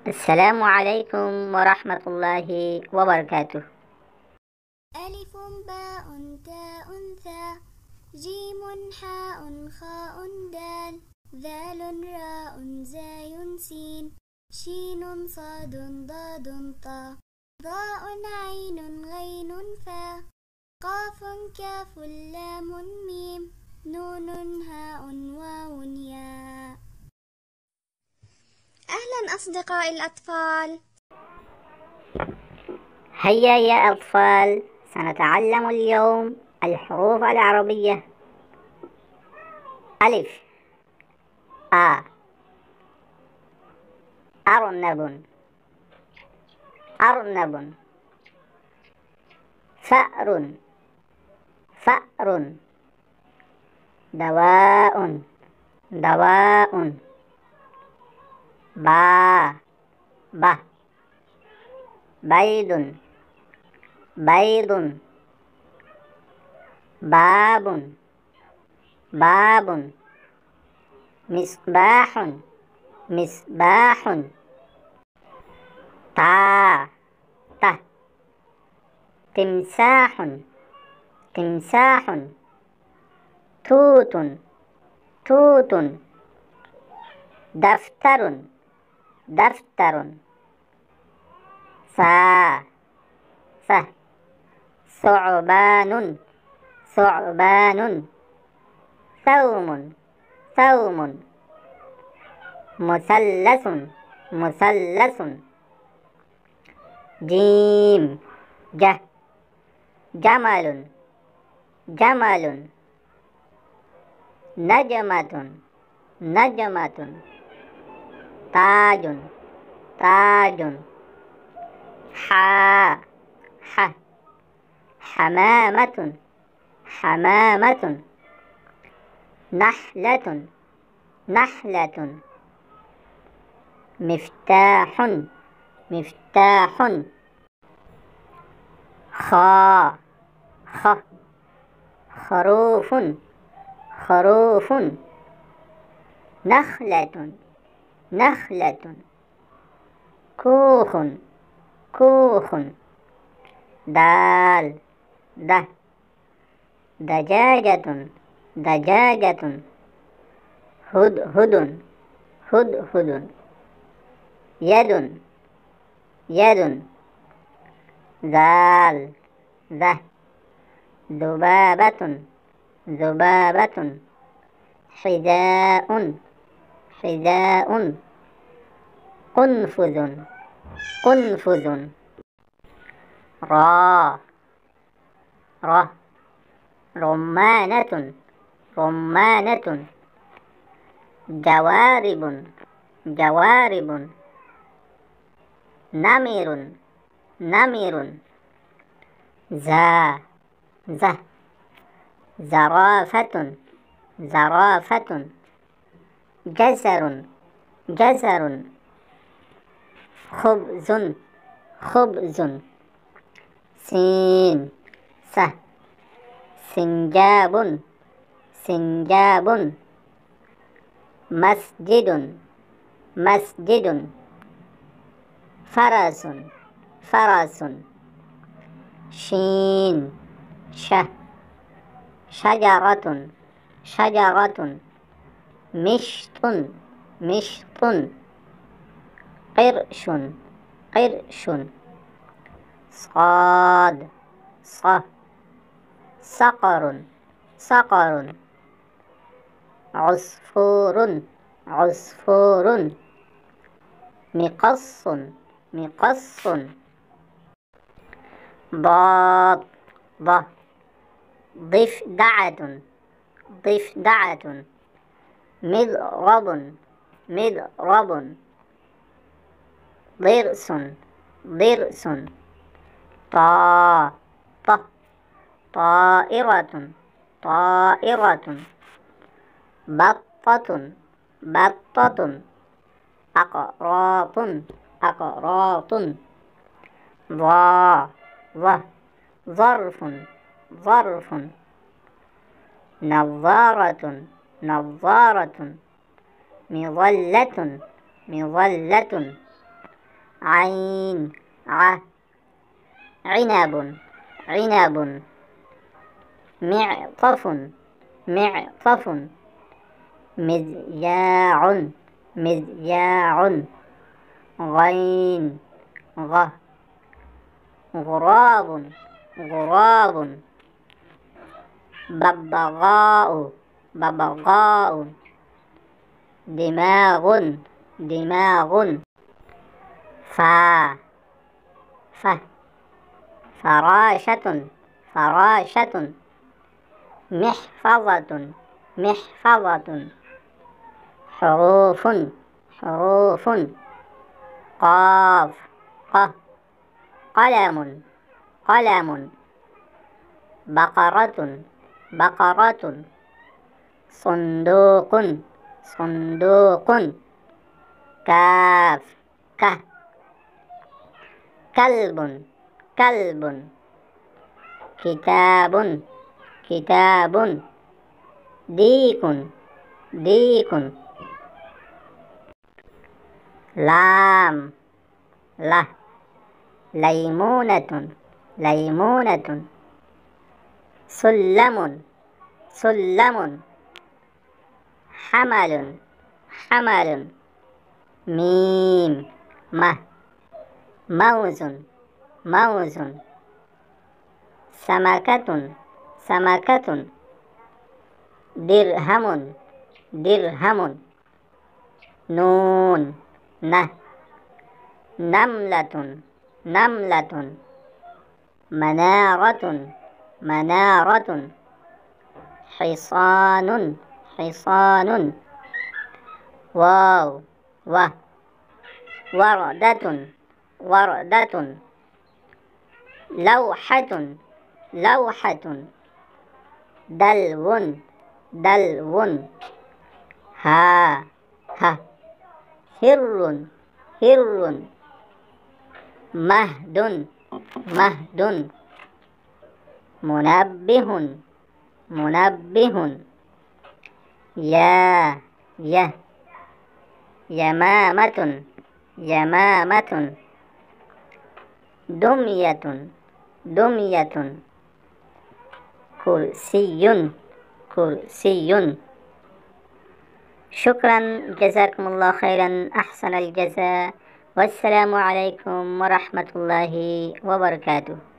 السلام عليكم ورحمة الله وبركاته ألف باء تاء ثاء جيم حاء خاء دال ذال راء زاي سين شين صاد ضاد طا ضاء عين غين فا قاف كاف لام ميم نون هاء واو ياء أهلا أصدقائي الأطفال هيا يا أطفال سنتعلم اليوم الحروف العربية ألف آ أرنب أرنب فأر فأر دواء دواء با با بيض بيض باب باب مصباح مصباح تا تا تمساح تمساح توت توت دفتر دفتر سا سه ثعبان ثعبان ثوم ثوم مثلث مثلث جيم جه جمل جمل نجمة نجمة تاج تاج حا ح حمامة حمامة نحلة نحلة مفتاح مفتاح خا خ خروف خروف نخلة نخلة كوخ كوخ دال ده دجاجة دجاجة هدهد هدهد يد يد زال ذه ذبابة ذبابة حذاء حذاء قنفذ قنفذ را را رمانة رمانة جوارب جوارب نمر نمر زا زه زرافة زرافة جزر جزر خبز خبز سين سه سنجاب سنجاب مسجد مسجد فرس فرس شين شه شجرة شجرة مشط مشط قرش قرش صاد ص صقر صقر عصفور عصفور مقص مقص ضاد ض ضفدعة ضفدعة مضرب مضرب ضرس ضرس طا ط طائرة طائرة بطة بطة أقراط أقراط ضا ظ ظرف ظرف نظارة نظارة مظلة مظلة عين ع عنب عنب معطف معطف مذياع مذياع غين غ غراب غراب ببغاء ببغاء دماغ دماغ فا ف فراشة فراشة محفظة محفظة حروف حروف قاف ق قلم قلم بقرة بقرة صندوق صندوق كاف ك كلب كلب كتاب كتاب ديك ديك لام لا ليمونة ليمونة سلم سلم حمل حمل ميم مه موز موز سمكة سمكة درهم درهم نون نه نملة نملة منارة منارة حصان حصان واو و وردة وردة لوحة لوحة دلو دلو ها ها هر هر مهد مهد منبه منبه يا يا يمامة يمامة دمية دمية كرسي كرسي شكرا جزاكم الله خيرا أحسن الجزاء والسلام عليكم ورحمة الله وبركاته